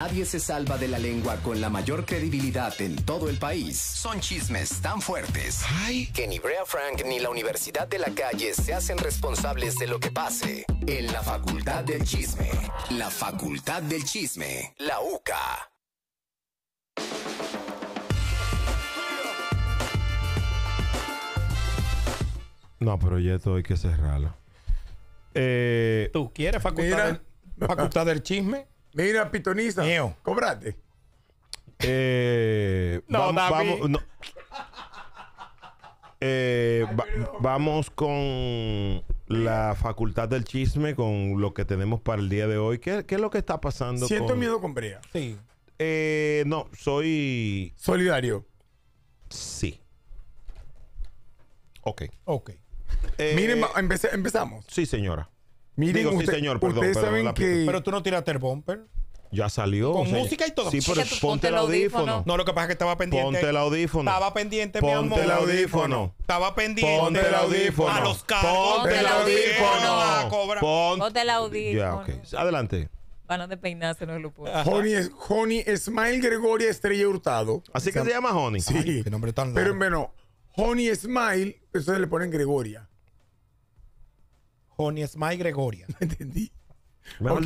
Nadie se salva de la lengua con la mayor credibilidad en todo el país. Son chismes tan fuertes que ni Brea Frank ni la Universidad de la Calle se hacen responsables de lo que pase. En la Facultad del Chisme. La Facultad del Chisme. La UCA. No, pero ya esto hay que cerrarlo. Eh, ¿Tú quieres facultad, facultad del Chisme? Mira, pitonista. Mío. Cobrate. Eh, no, vamos, eh, vamos, con la facultad del chisme, con lo que tenemos para el día de hoy. ¿Qué, es lo que está pasando? Siento miedo con Brea. Sí. Eh, no, soy. Solidario. Sí. Ok. Ok. Miren, empezamos. Sí, señora. Miren, Digo, sí, señor, perdón. Ustedes pero, saben que... pero tú no tiraste el bumper. Ya salió. Con música y todo. Sí, pero ponte, el audífono. No, lo que pasa es que estaba pendiente. Ponte el audífono. Estaba pendiente, ponte mi amor. Ponte el audífono. Estaba pendiente. Ponte el audífono. A los cargos. Ponte el audífono. Ponte el audífono. Ya, ok. Adelante. Van a despeinarse los puedo. Honey Smile Gregoria Estrella Hurtado. Así que se llama Honey. Sí. Ay, nombre tan largo. Pero bueno, Johnny Smile, eso se le ponen Gregoria. Honey Smile Gregoria. No entendí.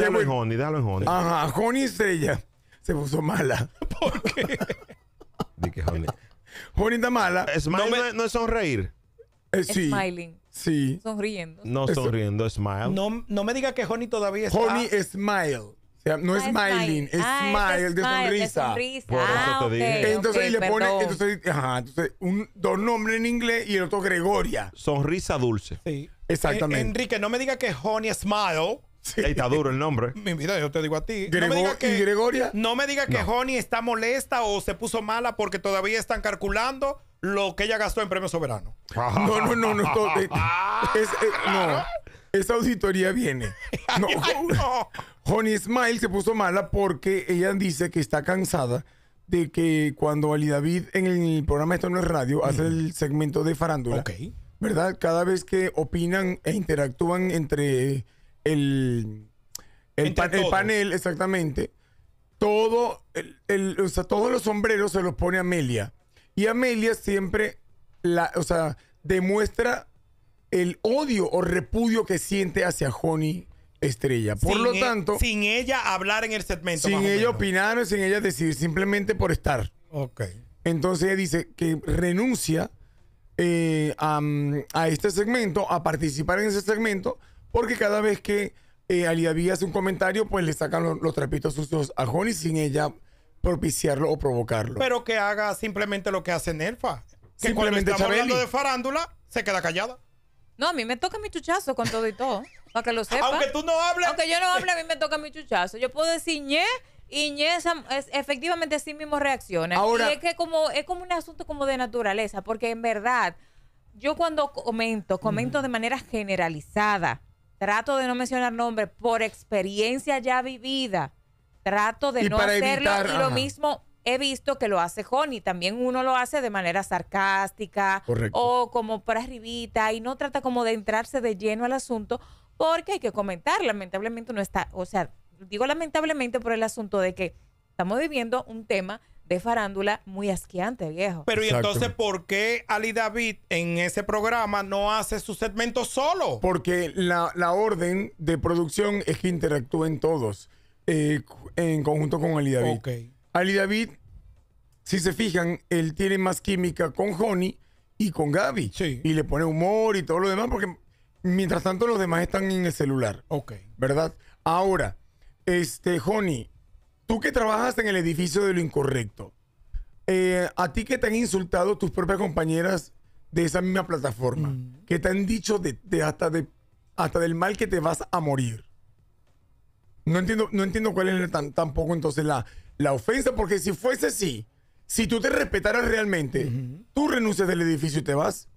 Dale en Honey, dale en Honey. Ajá, Honey Estrella se puso mala. ¿Por qué? Di Honey. Honey está mala. Smile no, es, sonreír. Eh, sí. Smiling. Sí. Sonriendo. No sonriendo, smile. No, no me diga que Honey todavía está. Honey ah. Smile. O sea, no ah, es smiling, es ah, smile, de sonrisa. sonrisa. ah, eso te Entonces le pone, entonces, ajá, entonces dos nombres en inglés y el otro Gregoria. Sonrisa dulce. Sí. Exactamente. Enrique, no me diga que Honey Smile. Ahí está duro el nombre. Mi vida, yo te digo a ti. Gregoria? No me diga que Honey está molesta o se puso mala porque todavía están calculando lo que ella gastó en Premio Soberano. no, no, no, no. no, eh, esa auditoría viene. No, Honey Smile se puso mala porque ella dice que está cansada de que cuando Ali David en el programa Esto no es radio hace el segmento de farándula. Okay. ¿verdad? Cada vez que opinan e interactúan entre el, el, panel, exactamente, todo, el, o sea, todos los sombreros se los pone Amelia. Y Amelia siempre la, o sea, demuestra el odio o repudio que siente hacia Honey Estrella. Por lo e-, tanto. sin ella hablar en el segmento. Sin ella opinar, sin ella decir. simplemente por estar. Entonces ella dice que renuncia eh, a, este segmento, a participar en ese segmento, porque cada vez que eh, hace un comentario, pues le sacan los, trapitos sucios a Joni sin ella propiciarlo o provocarlo. Pero que haga simplemente lo que hace Nerfa. simplemente estamos hablando de farándula, se queda callada. No, a mí me toca mi chuchazo con todo y todo. Para que lo sepa. Aunque tú no hables. Aunque yo no hable, a mí me toca mi chuchazo. Yo puedo decir ñe Iñez es, efectivamente sí mismo reacciona. Ahora, es que como, es como un asunto como de naturaleza, porque en verdad, yo cuando comento, comento de manera generalizada. Trato de no mencionar nombres por experiencia ya vivida. Trato de no hacerlo. y lo mismo he visto que lo hace Joni. También uno lo hace de manera sarcástica o como por arribita y no trata como de entrarse de lleno al asunto porque hay que comentar. Lamentablemente no está, o sea, digo lamentablemente por el asunto de que estamos viviendo un tema de farándula muy asqueante, viejo. Pero y entonces, ¿por qué Ali David en ese programa no hace su segmento solo? Porque la, orden de producción es que interactúen todos eh, en conjunto con Ali David. Ali David, si se fijan, él tiene más química con Honey y con Gaby. Y le pone humor y todo lo demás, porque mientras tanto los demás están en el celular. Ok. ¿Verdad? Ahora, este, Joni, tú que trabajas en el edificio de lo incorrecto, eh, a ti que te han insultado tus propias compañeras de esa misma plataforma, mm. que te han dicho hasta, del mal que te vas a morir. No entiendo, no entiendo cuál es tampoco entonces la, la ofensa, porque si fuese así, si tú te respetaras realmente, tú renuncias del edificio y te vas.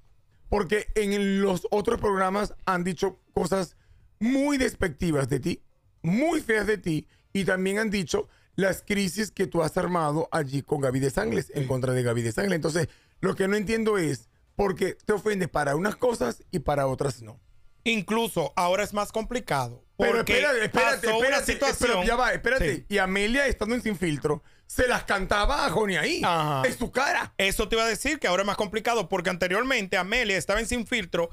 Porque en los otros programas han dicho cosas muy despectivas de ti muy feas de ti y también han dicho las crisis que tú has armado allí con Gaby de Sangles, en contra de Gaby de Sangles. Entonces, lo que no entiendo es por qué te ofendes para unas cosas y para otras no. Incluso ahora es más complicado. Pero espérate, espérate, espérate, eh, ya va, espérate. Y Amelia, estando en sin filtro, se las cantaba a Joni ahí, Ajá. en su cara. Eso te iba a decir que ahora es más complicado, porque anteriormente Amelia estaba en sin filtro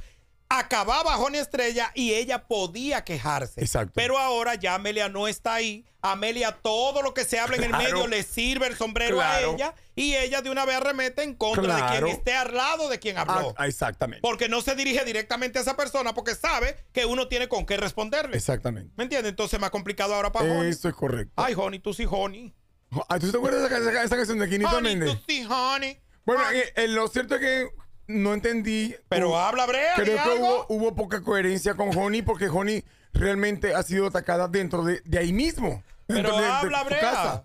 acababa Joni Estrella y ella podía quejarse. Exacto. Pero ahora ya Amelia no está ahí. Amelia, todo lo que se habla en el medio le sirve el sombrero a ella y ella de una vez arremete en contra de quien esté al lado de quien habló. Ah, exactamente. Porque no se dirige directamente a esa persona porque sabe que uno tiene con qué responderle. Exactamente. ¿Me entiendes? Entonces más complicado ahora para Joni. Eso es correcto. Ay, Joni, tú sí, Joni. ¿Tú te acuerdas de esa, canción de Quinito Méndez? Tú sí, Bueno, eh, eh, lo cierto es que no entendí. Pero habla brea. Creo que hubo, poca coherencia con Honey porque Honey realmente ha sido atacada dentro de, ahí mismo. Pero habla brea.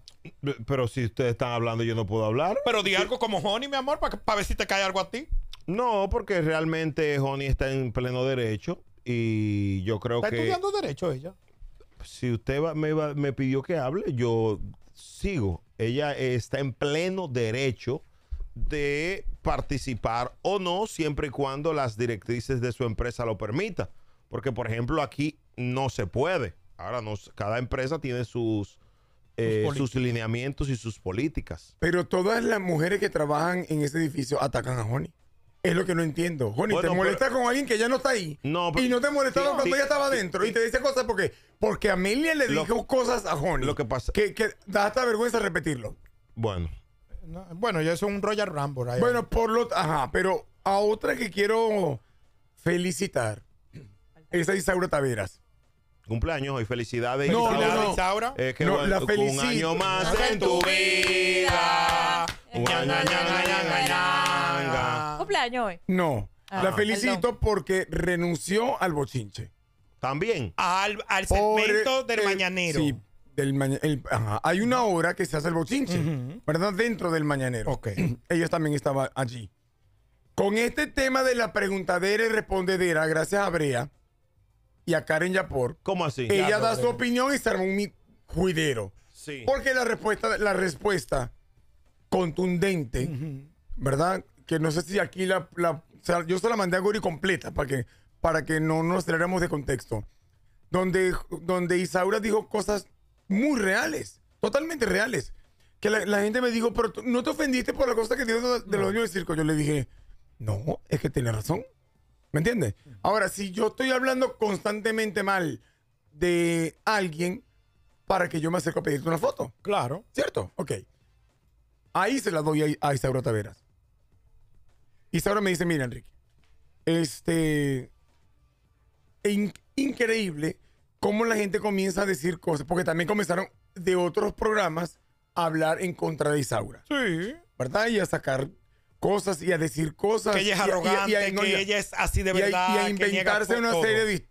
Pero si ustedes están hablando, yo no puedo hablar. Pero di algo como Honey, mi amor, para para ver si te cae algo a ti. No, porque realmente Honey está en pleno derecho y yo creo que. ¿Está estudiando derecho ella? Si usted me, me pidió que hable, yo sigo. Ella está en pleno derecho de participar o no, siempre y cuando las directrices de su empresa lo permita. Porque, por ejemplo, aquí no se puede. Ahora, no cada empresa tiene sus, sus, eh, lineamientos y sus políticas. Pero todas las mujeres que trabajan en ese edificio atacan a Joni. Es lo que no entiendo. Joni, te molesta con alguien que ya no está ahí. No, y no te molestaba cuando tú ella estaba dentro. y te dice cosas porque, porque Amelia le dijo cosas a Joni. Lo que pasa. Que, que da hasta vergüenza repetirlo. Bueno, bueno, yo soy un Royal Rambo. Bueno, por lo. Ajá, pero a otra que quiero felicitar es Isaura Taveras. Cumpleaños hoy, felicidades. No, no, Isaura. Eh, que la felicito. un año más en tu vida. Cumpleaños hoy. No, ah, la felicito porque renunció al bochinche. También. Al, segmento del mañanero. Sí, hay una hora que se hace el bochinche, ¿verdad? Dentro del mañanero. Ok. Ellos también estaban allí. Con este tema de la preguntadera y respondedera, gracias a Brea y a Karen Yapor. ¿Cómo así? Ella da su opinión y se armó un juidero. Sí. Porque la respuesta, la respuesta contundente, ¿verdad? Que no sé si aquí la, yo se la mandé a Gori completa para que, para que no nos traéramos de contexto. Donde, donde Isaura dijo cosas muy reales, totalmente reales. Que la, gente me dijo, pero ¿no te ofendiste por la cosa que dijo de, los dueños del circo? Yo le dije, no, es que tiene razón. ¿Me entiendes? Ahora, si yo estoy hablando constantemente mal de alguien para que yo me acerque a pedirte una foto. Claro. ¿Cierto? Ok. Ahí se la doy a, Isauro Isaura Taveras. Isaura me dice, mira, Enrique, este... increíble cómo la gente comienza a decir cosas, porque también comenzaron de otros programas a hablar en contra de Isaura. Sí. ¿Verdad? Y a sacar cosas y a decir cosas. Que ella es arrogante, que ella es así de verdad. Y a, inventarse una serie de...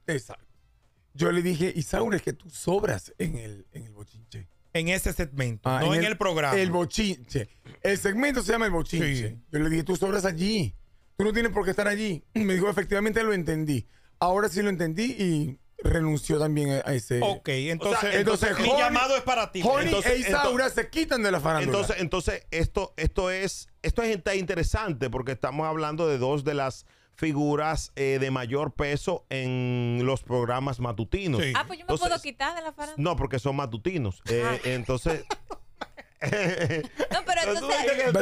Yo le dije, Isaura, es que tú sobras en el, en bochinche. En ese segmento, ah, no en el, programa. El bochinche. El segmento se llama el bochinche. Yo le dije, tú sobras allí. Tú no tienes por qué estar allí. Me dijo, efectivamente lo entendí. Ahora sí lo entendí y renunció también a ese. Ok, entonces, entonces, mi llamado es para ti. entonces, e Isaura se quitan de la farándula. Entonces, entonces esto, esto es, esto es interesante porque estamos hablando de dos de las figuras eh, de mayor peso en los programas matutinos. Ah, pues yo me puedo quitar de la farándula. No, porque son matutinos. Eh, ah. entonces, no, pero entonces.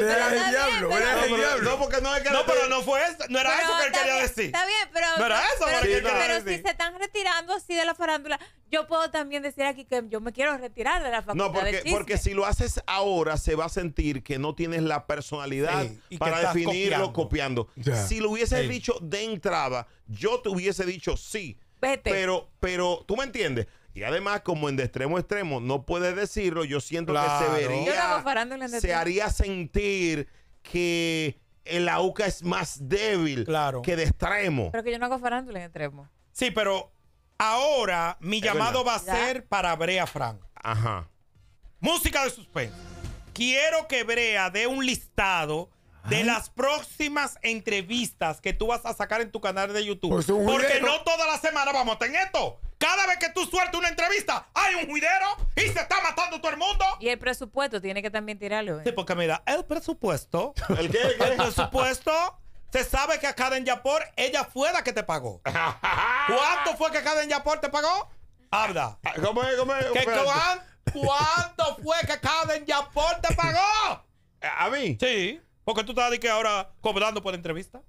No, porque no No, pero no fue eso. No era eso que él quería decir. Está bien, pero. Pero, si se están retirando así de la farándula, yo puedo también decir aquí que yo me quiero retirar de la farándula. No, porque, porque si lo haces ahora, se va a sentir que no tienes la personalidad para definirlo copiando. Si lo hubieses dicho de entrada, yo te hubiese dicho sí. Vete. Pero, pero, ¿tú me entiendes? Y además, como en de extremo a extremo, no puedes decirlo, yo siento que se vería, se haría sentir que el AUCA es más débil que de extremo. Pero que yo no hago farándula en extremo. Sí, pero ahora mi llamado va a ser para Brea Frank. Ajá. Música de suspense. Quiero que Brea dé un listado de las próximas entrevistas que tú vas a sacar en tu canal de YouTube. Pues Porque no toda la semana vamos a tener esto. Cada vez que tú sueltas una entrevista, hay un juidero y se está matando todo el mundo. Y el presupuesto tiene que también tirarlo. ¿eh? Sí, porque mira, el presupuesto. ¿El qué? El, presupuesto. Se sabe que a en Yapor, ella fue la que te pagó. ¿Cuánto fue que en Yapor te pagó? Habla. Ah, ¿Cómo es? ¿Cómo ¿Cuánto fue que en Yapor te pagó? ¿A mí? Sí. Porque tú estás que ahora cobrando por entrevista.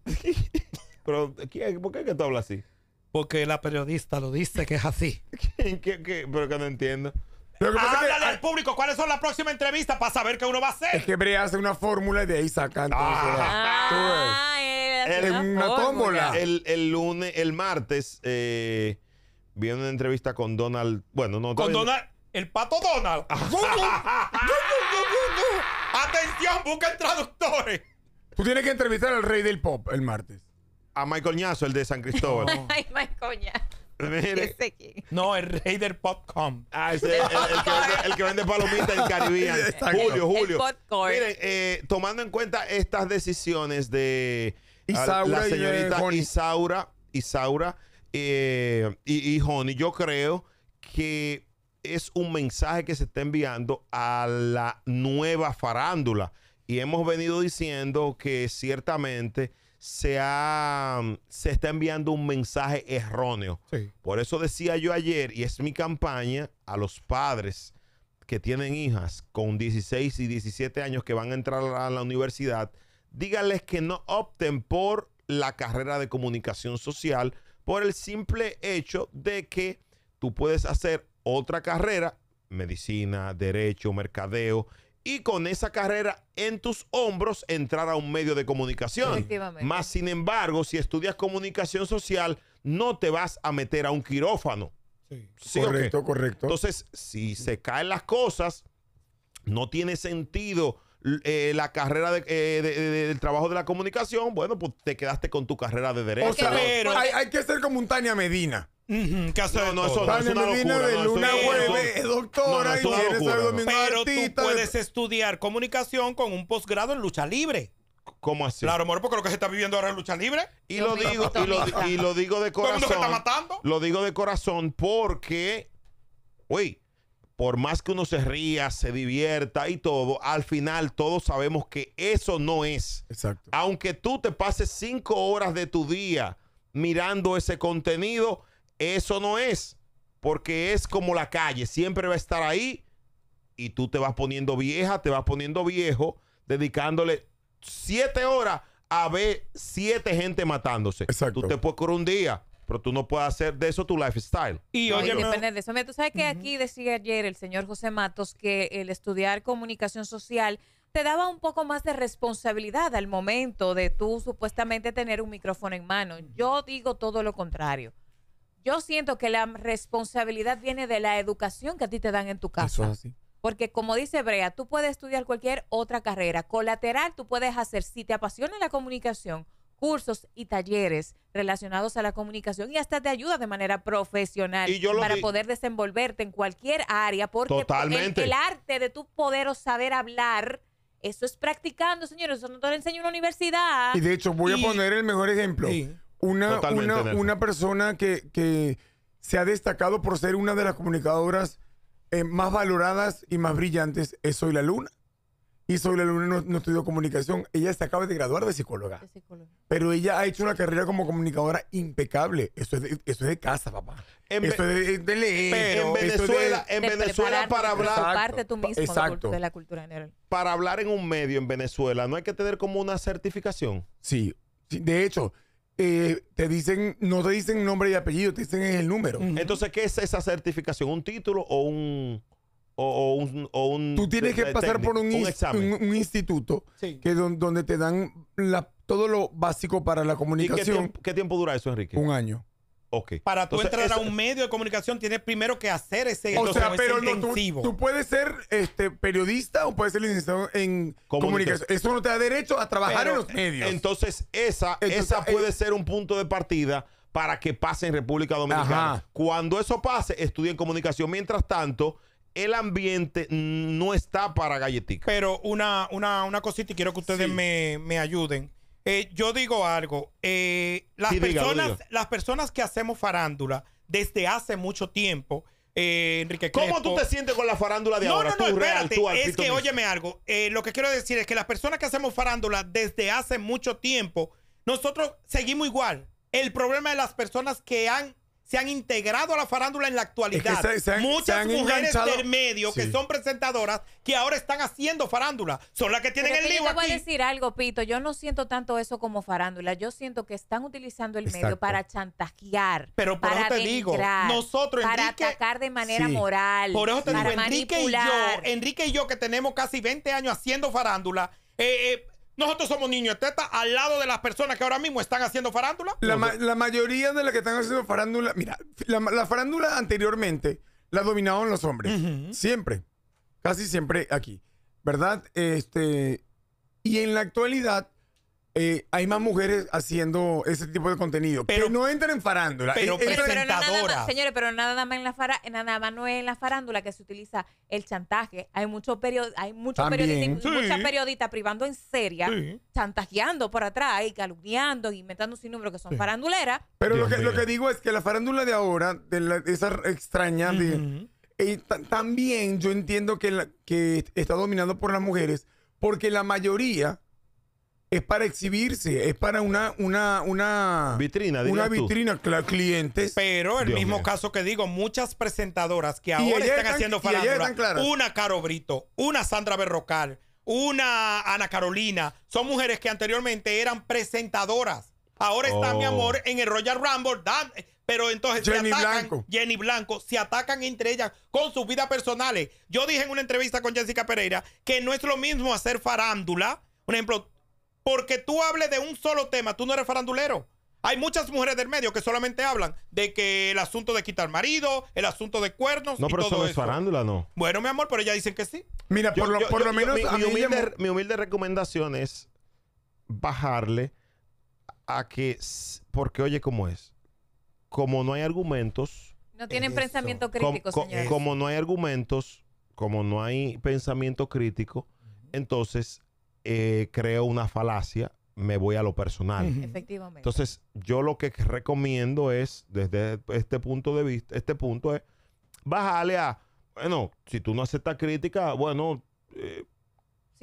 Pero, ¿por qué es que tú hablas así? porque la periodista lo dice que es así. qué, Pero que no entiendo. al público cuáles son las próximas entrevistas para saber qué uno va a hacer. Es que Brea hace una fórmula y de ahí sacan. Ah. Ah, eh, una, El, lunes, el martes, eh, vi una entrevista con Donald. Bueno, no. Con Donald. El pato Donald. Ah. Atención, busquen traductores. Tú tienes que entrevistar al rey del pop el martes a Michael Ñazo, el de San Cristóbal. Ay, Michael ñazo. No, el Raider del popcorn. Ah, ese el, que vende, palomitas en Caribian. Julio, Julio. Miren, eh, tomando en cuenta estas decisiones de la- eh, señorita Isaura, Isaura eh, y, y Honey, yo creo que es un mensaje que se está enviando a la nueva farándula. Y hemos venido diciendo que ciertamente se, está enviando un mensaje erróneo. Por eso decía yo ayer, y es mi campaña a los padres que tienen hijas con 16 y 17 años que van a entrar a la universidad, díganles que no opten por la carrera de comunicación social por el simple hecho de que tú puedes hacer otra carrera, medicina, derecho, mercadeo, y con esa carrera en tus hombros entrar a un medio de comunicación. Más sin embargo, si estudias comunicación social, no te vas a meter a un quirófano. Sí. correcto, correcto. Entonces, si se caen las cosas, no tiene sentido eh, la carrera eh, del trabajo de la comunicación. Bueno, pues te quedaste con tu carrera de derecho. hay, hay que ser como un Tania Medina caso no, eso, no, es una de luna doctora y Pero tú puedes estudiar comunicación con un posgrado en lucha libre. ¿Cómo así? Claro, amor, porque lo que se está viviendo ahora es lucha libre. Y lo digo, y lo, digo de corazón. está matando? Lo digo de corazón porque, uy, por más que uno se ría, se divierta y todo, al final todos sabemos que eso no es. Exacto. Aunque tú te pases cinco horas de tu día mirando ese contenido, eso no es, porque es como la calle, siempre va a estar ahí y tú te vas poniendo vieja, te vas poniendo viejo, dedicándole siete horas a ver siete gente matándose. Exacto. Tú te puedes correr un día, pero tú no puedes hacer de eso tu lifestyle. Y depende de eso. Mira, tú sabes que aquí decía ayer el señor José Matos que el estudiar comunicación social te daba un poco más de responsabilidad al momento de tú supuestamente tener un micrófono en mano. Yo digo todo lo contrario yo siento que la responsabilidad viene de la educación que a ti te dan en tu casa. Eso es así. Porque como dice Brea, tú puedes estudiar cualquier otra carrera. Colateral, tú puedes hacer, si te apasiona la comunicación, cursos y talleres relacionados a la comunicación y hasta te ayuda de manera profesional para poder desenvolverte en cualquier área porque Totalmente. El, arte de tu poder o saber hablar eso es practicando, señores, eso no te lo en una universidad. Y de hecho voy a poner el mejor ejemplo. Sí. Una, persona que, se ha destacado por ser una de las comunicadoras eh, más valoradas y más brillantes es Soy la Luna. Y Soy la Luna no, estudió comunicación. Ella se acaba de graduar de psicóloga, Pero ella ha hecho una carrera como comunicadora impecable. Eso es de, eso es de casa, papá. eso es de, en Venezuela, en Venezuela para hablar. la cultura Para hablar en un medio en Venezuela, ¿no hay que tener como una certificación? Sí. De hecho, eh, te dicen, no te dicen nombre y apellido, te dicen el número. Entonces, ¿qué es esa certificación? ¿Un título o un.? O, Tú tienes que pasar por un, instituto que donde te dan la, todo lo básico para la comunicación. ¿Y qué, tiempo, dura eso, Enrique? Un año. Para tú entrar a un medio de comunicación tienes primero que hacer ese O pero tú, tú puedes ser este, periodista o puedes ser licenciado en comunicación. Eso no te da derecho a trabajar en los medios. Entonces, esa, esa eh, puede ser un punto de partida para que pase en República Dominicana. Cuando eso pase, en comunicación. Mientras tanto, el ambiente no está para galletica. Pero una, una, una cosita y quiero que ustedes me, me ayuden. Eh, yo digo algo. Eh, las, personas, las personas que hacemos farándula desde hace mucho tiempo, eh, Enrique ¿Cómo tú te sientes con la farándula de ahora? No, no, espérate. es que, óyeme algo. lo que quiero decir es que las personas que hacemos farándula desde hace mucho tiempo, nosotros seguimos igual. El problema de las personas que han se han integrado a la farándula en la actualidad. Muchas mujeres del medio que son presentadoras que ahora están haciendo farándula. Son las que tienen el lío. Yo te voy a decir algo, Pito. Yo no siento tanto eso como farándula. Yo siento que están utilizando el medio para chantajear. Pero por para eso te digo, nosotros, Para atacar de manera moral. Por eso te para digo, Enrique y, yo, Enrique y yo, que tenemos casi 20 años haciendo farándula, eh, eh, nosotros somos niños teta al lado de las personas que ahora mismo están haciendo farándula. La, mayoría de las que están haciendo farándula, mira, la, farándula anteriormente la dominaban los hombres. Siempre. Casi siempre aquí. ¿Verdad? Este. Y en la actualidad, eh, hay más mujeres haciendo ese tipo de contenido. Pero no entran en farándula. Pero, eh, eh, pero nada más, señores, pero nada más, en la fara, nada no es en la farándula que se utiliza el chantaje. Hay muchos hay periodistas, muchas periodistas privando en serie, chantajeando por atrás y calumniando, y inventando sin número que son sí. Pero lo que, lo que digo es que la farándula de ahora, de, esa extraña, también yo entiendo que, que está dominando por las mujeres, porque la mayoría es para exhibirse, es para una, una, una vitrina, una vitrina, cliente. clientes. Pero el mismo caso que digo, muchas presentadoras que ahora están, haciendo farándula, una Caro Brito, una Sandra Berrocal, una Ana Carolina, son mujeres que anteriormente eran presentadoras. Ahora están, mi oh. amor, en el Royal Rumble, pero entonces Jenny se atacan, Blanco. Jenny Blanco, se atacan entre ellas con sus vidas personales. Yo dije en una entrevista con Jessica Pereira que no es lo mismo hacer farándula, por ejemplo, porque tú hables de un solo tema, tú no eres farandulero. Hay muchas mujeres del medio que solamente hablan de que el asunto de quitar marido, el asunto de cuernos. No, pero eso no es farándula, ¿no? Bueno, mi amor, pero ellas dicen que sí. Mira, por, lo, menos. Mi, humilde, recomendación es bajarle a que. Porque oye, ¿cómo es? Como no hay argumentos. No tienen pensamiento crítico, señores. como no hay argumentos, como no hay pensamiento crítico, entonces eh, creo una falacia, me voy a lo personal. Efectivamente. Entonces, yo lo que recomiendo es, desde este punto de vista, este punto es, bájale a, bueno, si tú no aceptas crítica, bueno, eh,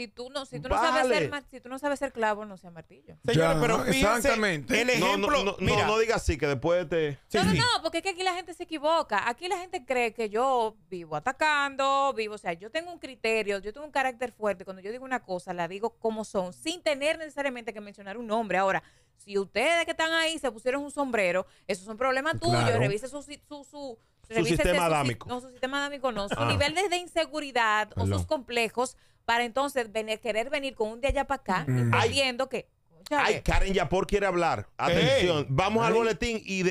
si tú no, si sabes ser tú no sabes ser clavo, no sea martillo. Señores, pero No, ejemplo, no, digas así, que después te... no, no, no, porque es que aquí la gente se equivoca. Aquí la gente cree que yo vivo atacando, vivo, o sea, yo tengo un criterio, yo tengo un carácter fuerte. Cuando yo digo una cosa, la digo como son, sin tener necesariamente que mencionar un nombre. Ahora, si ustedes que están ahí se pusieron un sombrero, eso es un problema tuyo. Revise su, su, su, sistema adámico. No, su sistema adámico no. Su ah. nivel de, inseguridad o sus complejos para entonces querer venir con un día allá para acá, viendo mm. que Ay, Karen Yapor quiere hablar. Atención, vamos al boletín y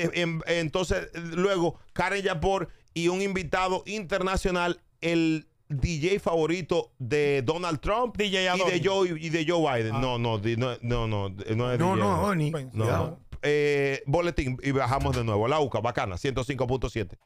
entonces luego Karen Yapor y un invitado internacional, el DJ favorito de Donald Trump y, de Joe, y de Joe Biden. Ah. No, no, no, no, no, No, no, No, eh, boletín y bajamos de nuevo. La UCA, bacana, 105.7.